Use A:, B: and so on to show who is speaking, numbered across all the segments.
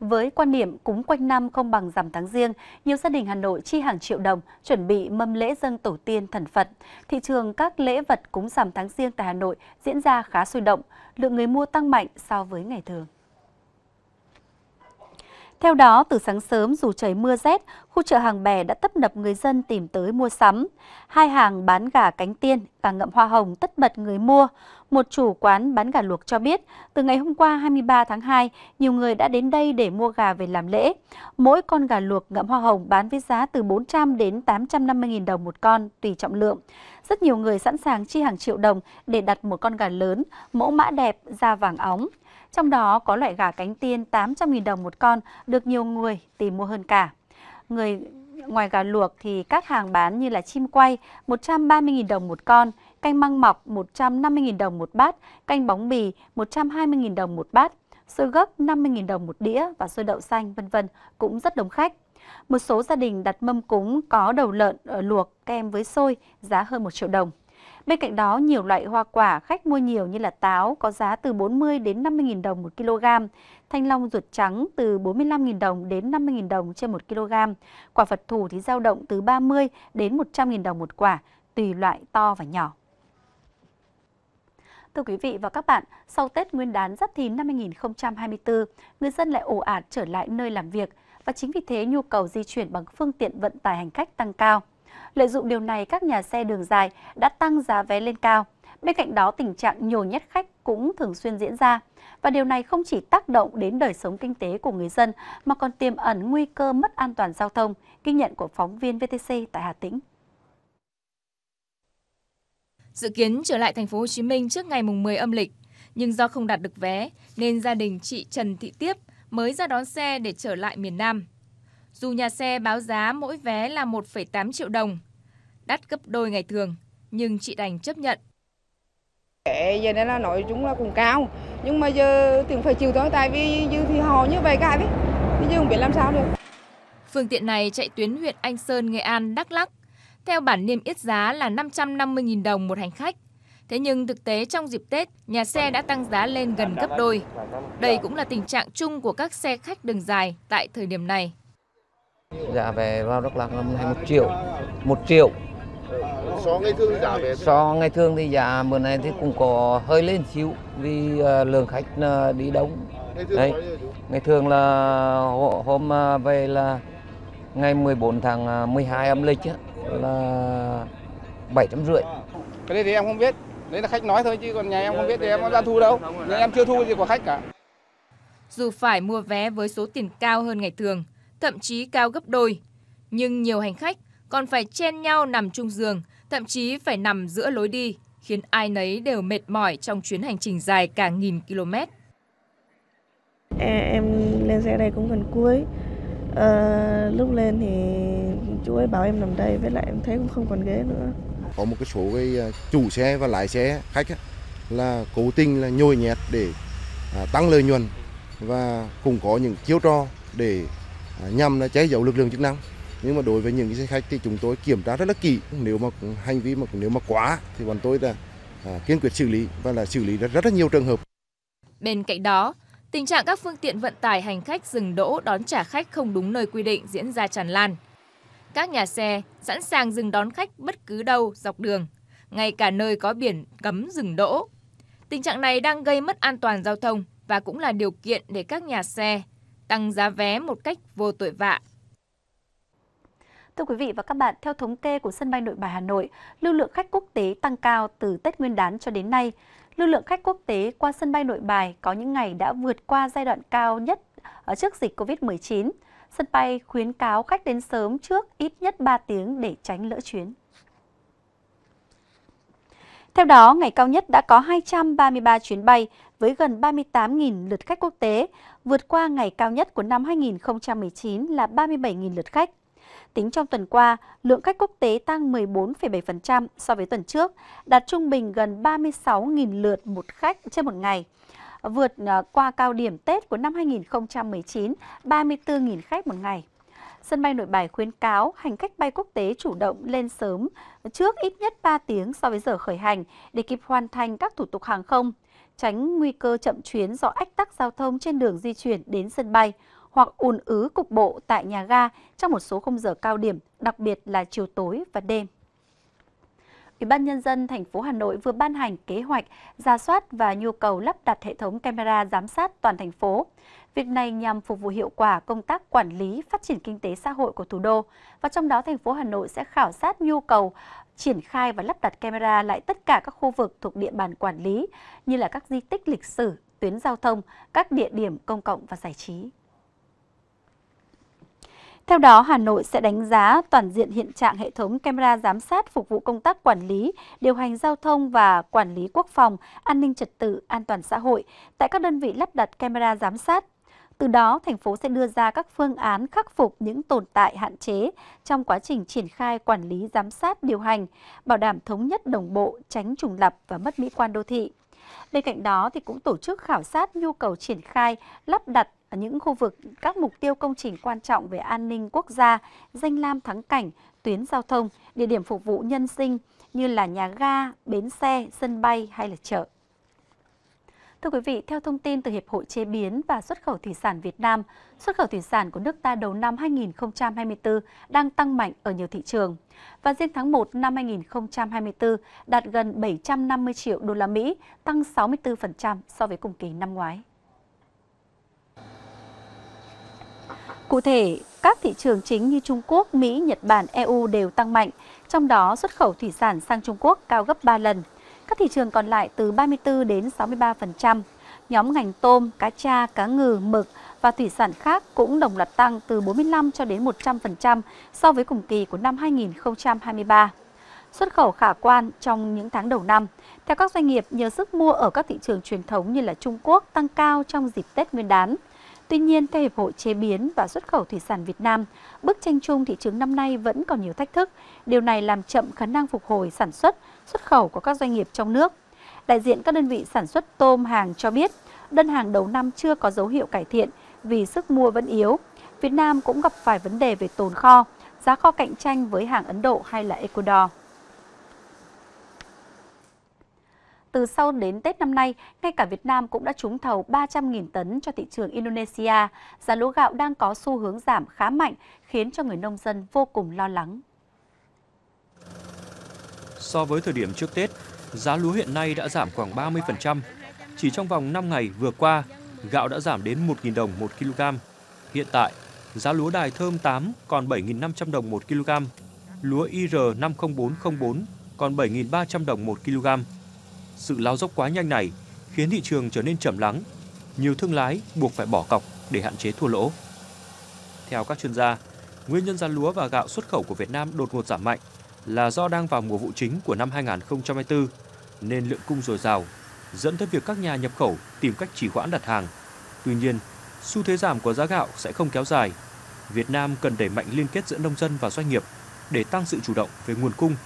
A: Với quan niệm cúng quanh năm không bằng rằm tháng riêng, nhiều gia đình Hà Nội chi hàng triệu đồng chuẩn bị mâm lễ dân tổ tiên thần Phật. Thị trường các lễ vật cúng rằm tháng riêng tại Hà Nội diễn ra khá sôi động, lượng người mua tăng mạnh so với ngày thường. Theo đó, từ sáng sớm dù trời mưa rét, khu chợ hàng bè đã tấp nập người dân tìm tới mua sắm. Hai hàng bán gà cánh tiên, gà ngậm hoa hồng tất bật người mua. Một chủ quán bán gà luộc cho biết, từ ngày hôm qua 23 tháng 2, nhiều người đã đến đây để mua gà về làm lễ. Mỗi con gà luộc ngậm hoa hồng bán với giá từ 400 đến 850.000 đồng một con, tùy trọng lượng. Rất nhiều người sẵn sàng chi hàng triệu đồng để đặt một con gà lớn, mẫu mã đẹp, da vàng óng. Trong đó có loại gà cánh tiên 800.000 đồng một con được nhiều người tìm mua hơn cả. Người ngoài gà luộc thì các hàng bán như là chim quay 130.000 đồng một con, canh măng mọc 150.000 đồng một bát, canh bóng mì 120.000 đồng một bát, xôi gấc 50.000 đồng một đĩa và xôi đậu xanh vân vân cũng rất đông khách. Một số gia đình đặt mâm cúng có đầu lợn ờ, luộc kèm với xôi giá hơn 1 triệu đồng. Bên cạnh đó, nhiều loại hoa quả khách mua nhiều như là táo có giá từ 40 đến 50.000 đồng một kg, thanh long ruột trắng từ 45.000 đồng đến 50.000 đồng trên 1 kg, quả Phật thủ thì dao động từ 30 đến 100.000 đồng một quả, tùy loại to và nhỏ. Thưa quý vị và các bạn, sau Tết Nguyên đán Giáp Thìn năm 2024, người dân lại ồ ạt trở lại nơi làm việc và chính vì thế nhu cầu di chuyển bằng phương tiện vận tải hành khách tăng cao. Lợi dụng điều này, các nhà xe đường dài đã tăng giá vé lên cao. Bên cạnh đó, tình trạng nhồi nhét khách cũng thường xuyên diễn ra. Và điều này không chỉ tác động đến đời sống kinh tế của người dân mà còn tiềm ẩn nguy cơ mất an toàn giao thông, ghi nhận của phóng viên VTC
B: tại Hà Tĩnh. Dự kiến trở lại thành phố Hồ Chí Minh trước ngày mùng 10 âm lịch, nhưng do không đạt được vé nên gia đình chị Trần Thị Tiếp mới ra đón xe để trở lại miền Nam dù nhà xe báo giá mỗi vé là 1,8 triệu đồng, đắt gấp đôi ngày thường, nhưng chị đành chấp nhận. Kệ giờ nên là nói chúng là cũng cao, nhưng mà giờ tưởng phải chịu thôi tại vì như thì họ như vậy cả đấy, chứ không biết làm sao được. Phương tiện này chạy tuyến huyện Anh Sơn, Nghệ An, Đắk Lắk. Theo bản niêm yết giá là 550.000 đồng một hành khách. Thế nhưng thực tế trong dịp Tết, nhà xe đã tăng giá lên gần gấp đôi. Đây cũng là tình trạng chung của các xe khách đường dài tại thời điểm này.
A: Giá vé vào Đắk Lắk là 1 triệu, 1 triệu.
B: So ngày thường thì giá vé so
A: ngày thường thì giá bữa nay thì cũng có hơi lên xíu vì ờ, lượng khách ờ, đi đông. Đấy. Ngày thường là hôm ờ, về là ngày 14 tháng 12 âm lịch là rưỡi Cái đấy thì em không biết, đấy là khách nói
B: thôi chứ còn nhà em không biết thì em có ra thu đâu, nên em chưa thu gì của khách cả. Dù phải mua vé với số tiền cao hơn ngày thường, thậm chí cao gấp đôi. Nhưng nhiều hành khách còn phải chen nhau nằm chung giường, thậm chí phải nằm giữa lối đi, khiến ai nấy đều mệt mỏi trong chuyến hành trình dài cả nghìn km. Em, lên xe đây cũng gần cuối. À, lúc lên thì chú ấy bảo em nằm đây, với lại em thấy cũng không còn ghế nữa. Có một cái số cái ờ, chủ xe và lái xe khách ấy, là cố tình là nhồi nhét để à, tăng lợi nhuận và cũng có những chiêu trò để À, nhằm là che giấu lực lượng chức năng nhưng mà đối với những xe khách thì chúng tôi kiểm tra rất là kỹ nếu mà hành vi mà nếu mà quá thì bọn tôi là à, kiên quyết xử lý và là xử lý rất rất là nhiều trường hợp bên cạnh đó tình trạng các phương tiện vận tải hành khách dừng đỗ đón trả khách không đúng nơi quy định diễn ra tràn lan các nhà xe sẵn sàng dừng đón khách bất cứ đâu dọc đường ngay cả nơi có biển cấm dừng đỗ tình trạng này đang gây mất an toàn giao thông và cũng là điều kiện để các nhà xe tăng giá vé một cách vô tội vạ. Thưa quý vị và các
A: bạn, theo thống kê của sân bay Nội Bài Hà Nội, lưu lượng khách quốc tế tăng cao từ Tết Nguyên đán cho đến nay. Lưu lượng khách quốc tế qua sân bay Nội Bài có những ngày đã vượt qua giai đoạn cao nhất ở ờ, trước dịch COVID-19. Sân bay khuyến cáo khách đến sớm trước ít nhất 3 tiếng để tránh lỡ chuyến. Theo đó, ngày cao nhất đã có 233 chuyến bay, với gần 38.000 lượt khách quốc tế, vượt qua ngày cao nhất của năm 2019 là 37.000 lượt khách. Tính trong tuần qua, lượng khách quốc tế tăng 14,7% so với tuần trước, đạt trung bình gần 36.000 lượt một khách trên một ngày vượt à, qua cao điểm Tết của năm 2019, 34.000 khách một ngày. Sân bay Nội Bài khuyến cáo hành khách bay quốc tế chủ động lên sớm trước ít nhất 3 tiếng so với giờ khởi hành để kịp hoàn thành các thủ tục hàng không tránh nguy cơ chậm chuyến do ách tắc giao thông trên đường di chuyển đến sân bay hoặc ùn ứ cục bộ tại nhà ga trong một số khung giờ cao điểm, đặc biệt là chiều tối và đêm. Ủy ban nhân dân thành phố Hà Nội vừa ban hành kế hoạch ra soát và nhu cầu lắp đặt hệ thống camera giám sát toàn thành phố. Việc này nhằm phục vụ hiệu quả công tác quản lý, phát triển kinh tế xã hội của thủ đô và trong đó thành phố Hà Nội sẽ khảo sát nhu cầu triển khai và lắp đặt camera lại tất cả các khu vực thuộc địa bàn quản lý như là các di tích lịch sử, tuyến giao thông, các địa điểm công cộng và giải trí. Theo đó, Hà Nội sẽ đánh giá toàn diện hiện trạng hệ thống camera giám sát phục vụ công tác quản lý, điều hành giao thông và quản lý quốc phòng, an ninh trật tự, an toàn xã hội tại các đơn vị lắp đặt camera giám sát từ đó, thành phố sẽ đưa ra các phương án khắc phục những tồn tại hạn chế trong quá trình triển khai quản lý giám sát điều hành, bảo đảm thống nhất đồng bộ, tránh trùng lập và mất mỹ quan đô thị. Bên cạnh đó thì cũng tổ chức khảo sát nhu cầu triển khai, lắp đặt ở những khu vực các mục tiêu công trình quan trọng về an ninh quốc gia, danh lam thắng cảnh, tuyến giao thông, địa điểm phục vụ nhân sinh như là nhà ga, bến xe, sân bay hay là chợ. Thưa quý vị, theo thông tin từ Hiệp hội Chế biến và Xuất khẩu Thủy sản Việt Nam, xuất khẩu thủy sản của nước ta đầu năm 2024 đang tăng mạnh ở nhiều thị trường. Và riêng tháng 1 năm 2024 đạt gần 750 triệu đô la Mỹ, tăng 64% so với cùng kỳ năm ngoái. Cụ thể, các thị trường chính như Trung Quốc, Mỹ, Nhật Bản, EU đều tăng mạnh, trong đó xuất khẩu thủy sản sang Trung Quốc cao gấp 3 lần các thị trường còn lại từ 34 đến 63%. Nhóm ngành tôm, cá cha cá ngừ, mực và thủy sản khác cũng đồng loạt tăng từ 45 cho đến 100% so với cùng kỳ của năm 2023 xuất khẩu khả quan trong những tháng đầu năm. Theo các doanh nghiệp, nhờ sức mua ở các thị trường truyền thống như là Trung Quốc tăng cao trong dịp Tết Nguyên đán. Tuy nhiên, theo Hiệp hội Chế biến và Xuất khẩu Thủy sản Việt Nam, bức tranh chung thị trường năm nay vẫn còn nhiều thách thức. Điều này làm chậm khả năng phục hồi sản xuất, xuất khẩu của các doanh nghiệp trong nước. Đại diện các đơn vị sản xuất tôm hàng cho biết, đơn hàng đầu năm chưa có dấu hiệu cải thiện vì sức mua vẫn yếu. Việt Nam cũng gặp phải vấn đề về tồn kho, giá kho cạnh tranh với hàng Ấn Độ hay là Ecuador. từ sau đến Tết năm nay, ngay cả Việt Nam cũng đã trúng thầu 300.000 tấn cho thị trường Indonesia. Giá lúa gạo đang có xu hướng giảm khá mạnh, khiến cho người nông dân vô cùng lo lắng. So với thời điểm trước Tết, giá lúa hiện nay đã giảm khoảng 30%. Chỉ trong vòng 5 ngày vừa qua, gạo đã giảm đến 1.000 đồng 1 kg. Hiện tại, giá lúa đài thơm 8 còn 7.500 đồng 1 kg, lúa IR 50404 còn 7.300 đồng 1 kg sự lao dốc quá nhanh này khiến thị trường trở nên chậm lắng. Nhiều thương lái buộc phải bỏ cọc để hạn chế thua lỗ. Theo các chuyên gia, nguyên nhân giá lúa và gạo xuất khẩu của Việt Nam đột ngột giảm mạnh là do đang vào mùa vụ chính của năm 2024 nên lượng cung dồi dào, dẫn tới việc các nhà nhập khẩu tìm cách trì hoãn đặt hàng. Tuy nhiên, xu thế giảm của giá gạo sẽ không kéo dài. Việt Nam cần đẩy mạnh liên kết giữa nông dân và doanh nghiệp để tăng sự chủ động về nguồn cung.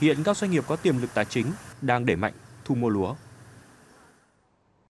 A: Hiện các doanh nghiệp có tiềm lực tài chính đang đẩy mạnh tout Moloa.